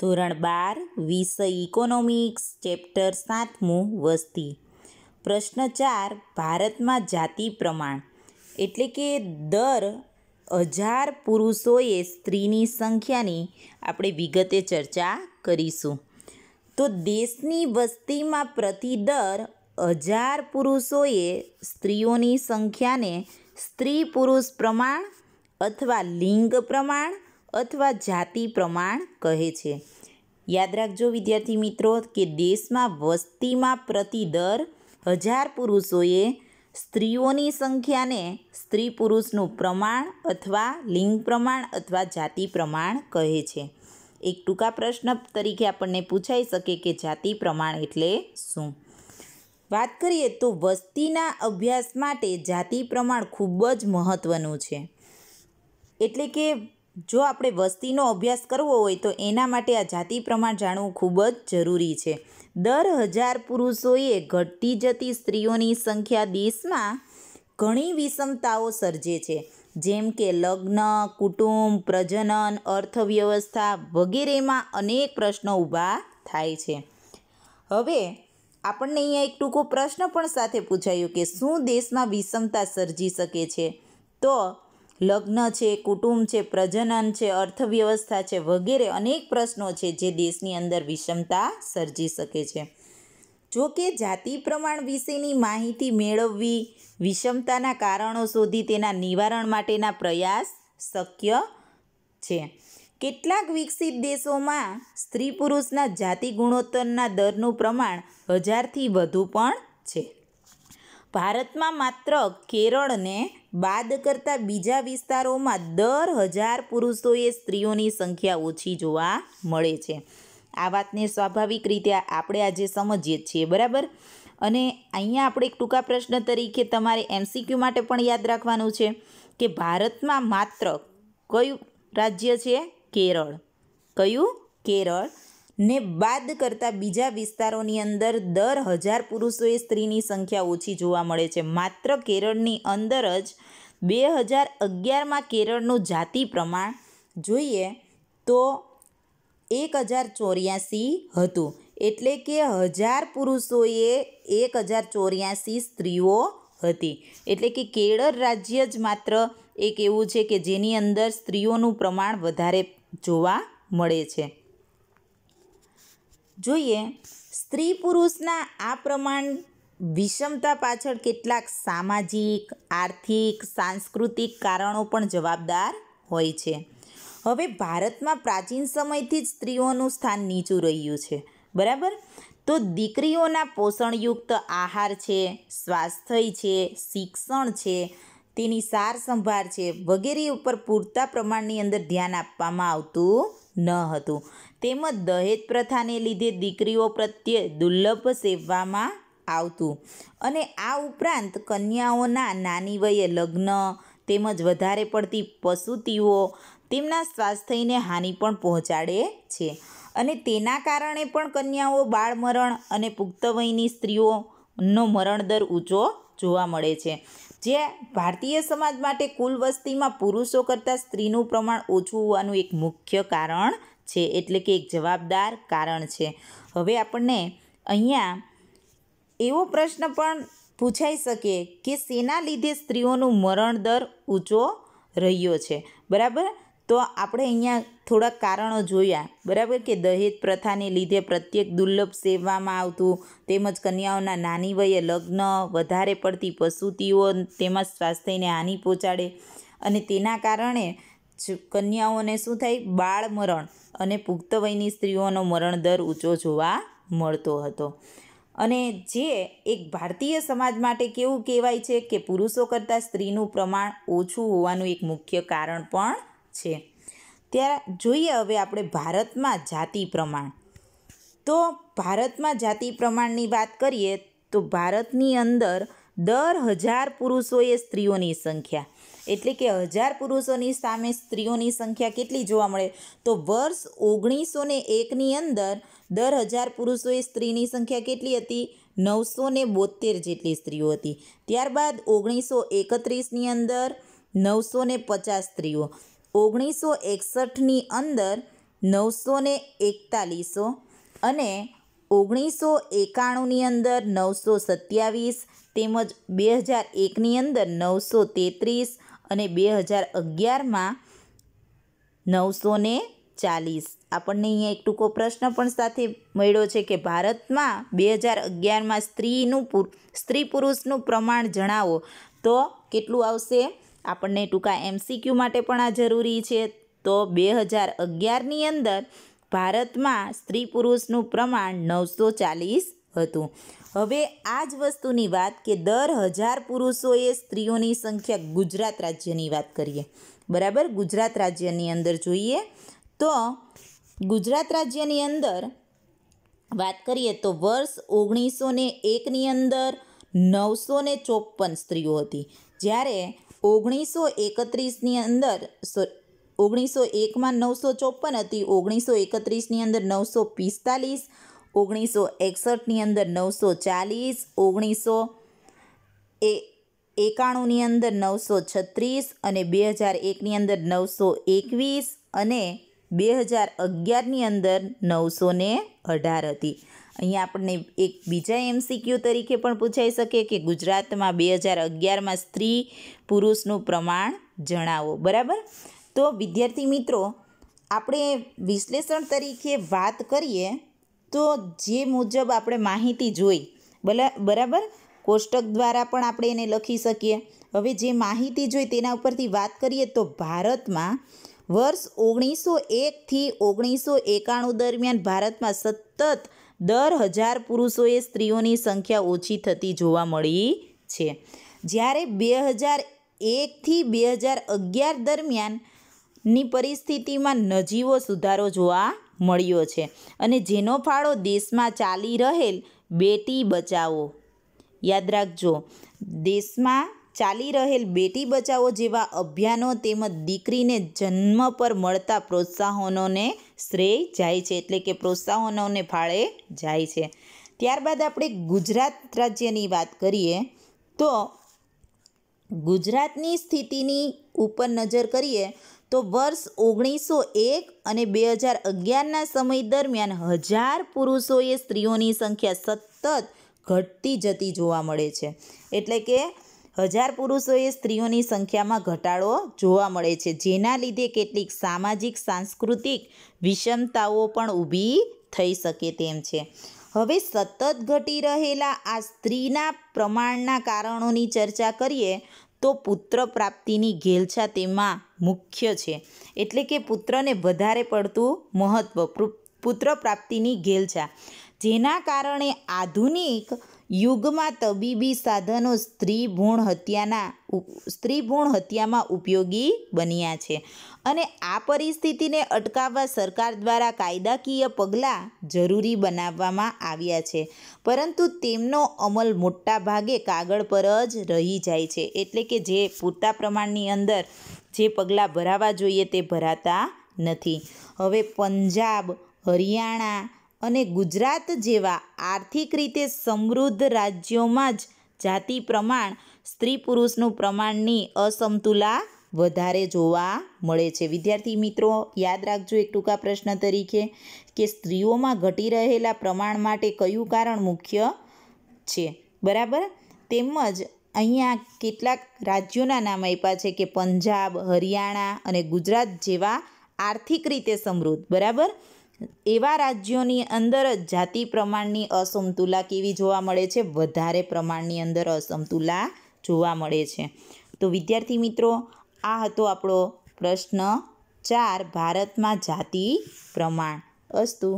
ધોરણ બાર વિષય economics chapter સાતમું વસ્તી પ્રશ્ન ચાર ભારતમાં જાતિ પ્રમાણ એટલે કે દર હજાર પુરુષોએ સ્ત્રીની સંખ્યાની આપણે વિગતે ચર્ચા કરીશું તો દેશની વસ્તીમાં પ્રતિ દર હજાર પુરુષોએ સ્ત્રીઓની સંખ્યાને સ્ત્રી પુરુષ પ્રમાણ અથવા લિંગ પ્રમાણ અથવા જાતિ પ્રમાણ કહે છે યાદ રાખજો વિદ્યાર્થી મિત્રો કે દેશમાં વસ્તીમાં પ્રતિ દર હજાર પુરુષોએ સ્ત્રીઓની સંખ્યાને સ્ત્રી પુરુષનું પ્રમાણ અથવા લિંગ પ્રમાણ અથવા જાતિ પ્રમાણ કહે છે એક ટૂંકા પ્રશ્ન તરીકે આપણને પૂછાઈ શકે કે જાતિ પ્રમાણ એટલે શું વાત કરીએ તો વસ્તીના અભ્યાસ માટે જાતિ પ્રમાણ ખૂબ જ મહત્ત્વનું છે એટલે કે જો આપણે વસ્તીનો અભ્યાસ કરવો હોય તો એના માટે આ જાતિ પ્રમાણ જાણવું ખૂબ જ જરૂરી છે દર હજાર પુરુષોએ ઘટતી જતી સ્ત્રીઓની સંખ્યા દેશમાં ઘણી વિષમતાઓ સર્જે છે જેમ કે લગ્ન કુટુંબ પ્રજનન અર્થવ્યવસ્થા વગેરેમાં અનેક પ્રશ્નો ઊભા થાય છે હવે આપણને અહીંયા એક ટૂંકો પ્રશ્ન પણ સાથે પૂછાયો કે શું દેશમાં વિષમતા સર્જી શકે છે તો લગ્ન છે કુટુંબ છે પ્રજનન છે અર્થવ્યવસ્થા છે વગેરે અનેક પ્રશ્નો છે જે દેશની અંદર વિષમતા સર્જી શકે છે જો કે જાતિ પ્રમાણ વિશેની માહિતી મેળવવી વિષમતાના કારણો શોધી તેના નિવારણ માટેના પ્રયાસ શક્ય છે કેટલાક વિકસિત દેશોમાં સ્ત્રી પુરુષના જાતિ ગુણોત્તરના દરનું પ્રમાણ હજારથી વધુ પણ છે ભારતમાં માત્ર કેરળને બાદ કરતાં બીજા વિસ્તારોમાં દર હજાર પુરુષોએ સ્ત્રીઓની સંખ્યા ઓછી જોવા મળે છે આ વાતને સ્વાભાવિક રીતે આપણે આજે સમજીએ છીએ બરાબર અને અહીંયા આપણે એક ટૂંકા પ્રશ્ન તરીકે તમારે એમસીક્યુ માટે પણ યાદ રાખવાનું છે કે ભારતમાં માત્ર કયું રાજ્ય છે કેરળ કયું કેરળ ને બાદ કરતાં બીજા વિસ્તારોની અંદર દર હજાર પુરુષોએ સ્ત્રીની સંખ્યા ઓછી જોવા મળે છે માત્ર કેરળની અંદર જ બે હજાર અગિયારમાં કેરળનું જાતિ પ્રમાણ જોઈએ તો એક હજાર ચોર્યાસી હતું એટલે કે હજાર પુરુષોએ એક હજાર ચોર્યાસી સ્ત્રીઓ હતી એટલે કે કેરળ રાજ્ય જ માત્ર એક એવું છે કે જેની અંદર સ્ત્રીઓનું પ્રમાણ વધારે જોવા મળે છે જોઈએ સ્ત્રી પુરુષના આ પ્રમાણ વિષમતા પાછળ કેટલાક સામાજિક આર્થિક સાંસ્કૃતિક કારણો પણ જવાબદાર હોય છે હવે ભારતમાં પ્રાચીન સમયથી જ સ્ત્રીઓનું સ્થાન નીચું રહ્યું છે બરાબર તો દીકરીઓના પોષણયુક્ત આહાર છે સ્વાસ્થ્ય છે શિક્ષણ છે તેની સાર સંભાળ છે વગેરે ઉપર પૂરતા પ્રમાણની અંદર ધ્યાન આપવામાં આવતું ન હતું તેમજ દહેજ પ્રથાને લીધે દીકરીઓ પ્રત્યે દુર્લભ સેવવામાં આવતું અને આ ઉપરાંત કન્યાઓના નાની વયે લગ્ન તેમજ વધારે પડતી પશુતીઓ તેમના સ્વાસ્થ્યને હાનિ પણ પહોંચાડે છે અને તેના કારણે પણ કન્યાઓ બાળમરણ અને પુખ્તવયની સ્ત્રીઓનો મરણદર ઊંચો જોવા મળે છે જે ભારતીય સમાજ માટે કુલ વસ્તીમાં પુરુષો કરતાં સ્ત્રીનું પ્રમાણ ઓછું હોવાનું એક મુખ્ય કારણ છે એટલે કે એક જવાબદાર કારણ છે હવે આપણને અહીંયા એવો પ્રશ્ન પણ પૂછાઈ શકે કે શેના લીધે સ્ત્રીઓનું મરણ દર ઊંચો રહ્યો છે બરાબર તો આપણે અહીંયા થોડાક કારણો જોયા બરાબર કે દહેજ પ્રથાને લીધે પ્રત્યેક દુર્લભ સેવવામાં આવતું તેમજ કન્યાઓના નાની વયે લગ્ન વધારે પડતી પશુતિઓ તેમજ સ્વાસ્થ્યને હાનિ પહોંચાડે અને તેના કારણે કન્યાઓને શું થાય બાળ મરણ અને પુખ્ત વયની સ્ત્રીઓનો મરણ દર ઊંચો જોવા મળતો હતો અને જે એક ભારતીય સમાજ માટે કેવું કહેવાય છે કે પુરુષો કરતાં સ્ત્રીનું પ્રમાણ ઓછું હોવાનું એક મુખ્ય કારણ પણ છે ત્યાં જોઈએ હવે આપણે ભારતમાં જાતિ પ્રમાણ તો ભારતમાં જાતિ પ્રમાણની વાત કરીએ તો ભારતની અંદર દર હજાર પુરુષોએ સ્ત્રીઓની સંખ્યા એટલે કે હજાર પુરુષોની સામે સ્ત્રીઓની સંખ્યા કેટલી જોવા મળે તો વર્ષ ઓગણીસો ને એકની અંદર દર હજાર પુરુષોએ સ્ત્રીની સંખ્યા કેટલી હતી નવસો ને બોતેર જેટલી સ્ત્રીઓ હતી ત્યારબાદ ઓગણીસો એકત્રીસની અંદર નવસો ને પચાસ સ્ત્રીઓ ઓગણીસો એકસઠની અંદર નવસો ને એકતાલીસો અને ઓગણીસો એકાણુંની અંદર નવસો સત્યાવીસ તેમજ બે હજાર એકની અંદર નવસો તેત્રીસ અને બે હજાર અગિયારમાં નવસો ને ચાલીસ આપણને અહીંયા એક ટૂંકો પ્રશ્ન પણ સાથે મળ્યો છે કે ભારતમાં બે હજાર અગિયારમાં સ્ત્રીનું સ્ત્રી પુરુષનું પ્રમાણ જણાવો તો કેટલું આવશે આપણને ટૂંકા એમસીક્યુ માટે પણ આ જરૂરી છે તો બે હજાર અગિયારની અંદર ભારતમાં સ્ત્રી પુરુષનું પ્રમાણ નવસો ચાલીસ હતું હવે આ જ વસ્તુની વાત કે દર હજાર પુરુષોએ સ્ત્રીઓની સંખ્યા ગુજરાત રાજ્યની વાત કરીએ બરાબર ગુજરાત રાજ્યની અંદર જોઈએ તો ગુજરાત રાજ્યની અંદર વાત કરીએ તો વર્ષ ઓગણીસો ને એકની અંદર નવસો ને ચોપન સ્ત્રીઓ હતી જ્યારે ઓગણીસો એકત્રીસની અંદર ઓગણીસો એકમાં નવસો ચોપન હતી ઓગણીસો એકત્રીસની અંદર નવસો પિસ્તાલીસ ઓગણીસો એકસઠની અંદર નવસો ચાલીસ ઓગણીસો એ એકાણુંની અંદર નવસો છત્રીસ અને બે હજાર એકની અંદર નવસો એકવીસ અને બે હજાર અગિયારની અંદર નવસો ને અઢાર હતી અહીંયા આપણને એક બીજા એમસીક્યુ તરીકે પણ પૂછાઈ શકે કે ગુજરાતમાં બે હજાર અગિયારમાં સ્ત્રી પુરુષનું પ્રમાણ જણાવો બરાબર તો વિદ્યાર્થી મિત્રો આપણે વિશ્લેષણ તરીકે વાત કરીએ તો જે મુજબ આપણે માહિતી જોઈ બરાબર કોષ્ટક દ્વારા પણ આપણે એને લખી શકીએ હવે જે માહિતી જોઈ તેના ઉપરથી વાત કરીએ તો ભારતમાં વર્ષ ઓગણીસો એકથી ઓગણીસો એકાણું દરમિયાન ભારતમાં સતત દર હજાર પુરુષોએ સ્ત્રીઓની સંખ્યા ઓછી થતી જોવા મળી છે જ્યારે બે હજાર એકથી બે હજાર અગિયાર દરમિયાનની પરિસ્થિતિમાં નજીવો સુધારો જોવા મળ્યો છે અને જેનો ફાળો દેશમાં ચાલી રહેલ બેટી બચાવો યાદ રાખજો દેશમાં ચાલી રહેલ બેટી બચાવો જેવા અભિયાનો તેમજ દીકરીને જન્મ પર મળતા પ્રોત્સાહનોને શ્રેય જાય છે એટલે કે પ્રોત્સાહનોને ફાળે જાય છે ત્યારબાદ આપણે ગુજરાત રાજ્યની વાત કરીએ તો ગુજરાતની સ્થિતિની ઉપર નજર કરીએ તો વર્ષ ઓગણીસો એક અને બે હજાર અગિયારના સમય દરમિયાન હજાર પુરુષોએ સ્ત્રીઓની સંખ્યા સતત ઘટતી જતી જોવા મળે છે એટલે કે હજાર પુરુષોએ સ્ત્રીઓની સંખ્યામાં ઘટાડો જોવા મળે છે જેના લીધે કેટલીક સામાજિક સાંસ્કૃતિક વિષમતાઓ પણ ઊભી થઈ શકે તેમ છે હવે સતત ઘટી રહેલા આ સ્ત્રીના પ્રમાણના કારણોની ચર્ચા કરીએ તો પુત્ર પ્રાપ્તિની ઘેલછા તેમાં મુખ્ય છે એટલે કે પુત્રને વધારે પડતું મહત્ત્વ પુત્ર પ્રાપ્તિની ઘેલછા જેના કારણે આધુનિક યુગમાં તબીબી સાધનો સ્ત્રી ભ્રૂણ હત્યાના સ્ત્રી ભ્રૂણ હત્યામાં ઉપયોગી બન્યા છે અને આ પરિસ્થિતિને અટકાવવા સરકાર દ્વારા કાયદાકીય પગલાં જરૂરી બનાવવામાં આવ્યા છે પરંતુ તેમનો અમલ મોટા ભાગે કાગળ પર જ રહી જાય છે એટલે કે જે પૂરતા પ્રમાણની અંદર જે પગલાં ભરાવા જોઈએ તે ભરાતા નથી હવે પંજાબ હરિયાણા અને ગુજરાત જેવા આર્થિક રીતે સમૃદ્ધ રાજ્યોમાં જ જાતિ પ્રમાણ સ્ત્રી પુરુષનું પ્રમાણની અસમતુલા વધારે જોવા મળે છે વિદ્યાર્થી મિત્રો યાદ રાખજો એક ટૂંકા પ્રશ્ન તરીકે કે સ્ત્રીઓમાં ઘટી રહેલા પ્રમાણ માટે કયું કારણ મુખ્ય છે બરાબર તેમજ અહીંયા કેટલાક રાજ્યોના નામ આપ્યા છે કે પંજાબ હરિયાણા અને ગુજરાત જેવા આર્થિક રીતે સમૃદ્ધ બરાબર એવા રાજ્યોની અંદર જાતિ પ્રમાણની અસમતુલા કેવી જોવા મળે છે વધારે પ્રમાણની અંદર અસમતુલા જોવા મળે છે તો વિદ્યાર્થી મિત્રો આ હતો આપણો પ્રશ્ન ચાર ભારતમાં જાતિ પ્રમાણ અસ્તુ